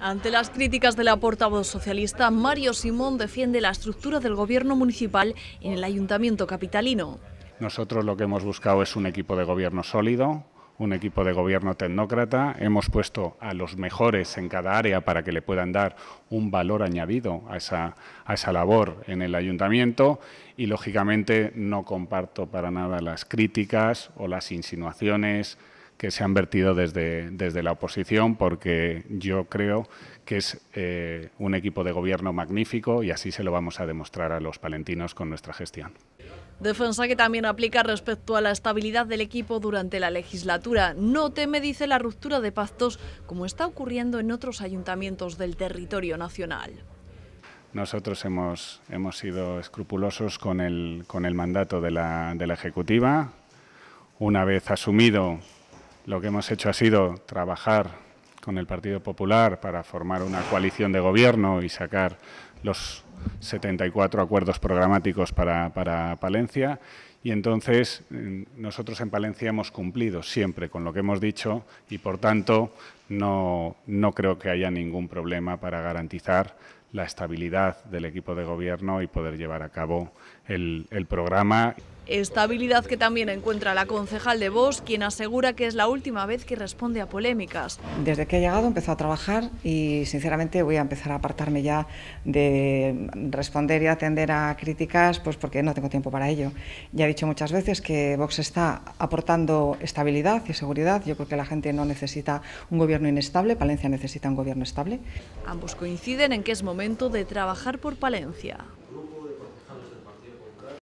Ante las críticas de la portavoz socialista, Mario Simón defiende la estructura del gobierno municipal en el ayuntamiento capitalino. Nosotros lo que hemos buscado es un equipo de gobierno sólido, un equipo de gobierno tecnócrata, hemos puesto a los mejores en cada área para que le puedan dar un valor añadido a esa, a esa labor en el ayuntamiento y lógicamente no comparto para nada las críticas o las insinuaciones que se han vertido desde, desde la oposición, porque yo creo que es eh, un equipo de gobierno magnífico y así se lo vamos a demostrar a los palentinos con nuestra gestión. Defensa que también aplica respecto a la estabilidad del equipo durante la legislatura. No teme, dice, la ruptura de pactos como está ocurriendo en otros ayuntamientos del territorio nacional. Nosotros hemos, hemos sido escrupulosos con el, con el mandato de la, de la Ejecutiva. Una vez asumido, lo que hemos hecho ha sido trabajar con el Partido Popular para formar una coalición de gobierno y sacar los 74 acuerdos programáticos para, Palencia y entonces nosotros en Palencia hemos cumplido siempre con lo que hemos dicho y por tanto no, creo que haya ningún problema para garantizar la estabilidad del equipo de gobierno y poder llevar a cabo el programa. Estabilidad que también encuentra la concejal de Vox, quien asegura que es la última vez que responde a polémicas. Desde que he llegado he empezado a trabajar y sinceramente voy a empezar a apartarme ya de responder y atender a críticas, pues porque no tengo tiempo para ello. Ya he dicho muchas veces que Vox está aportando estabilidad y seguridad. Yo creo que la gente no necesita un gobierno inestable, Palencia necesita un gobierno estable. Ambos coinciden en que es momento de trabajar por Palencia.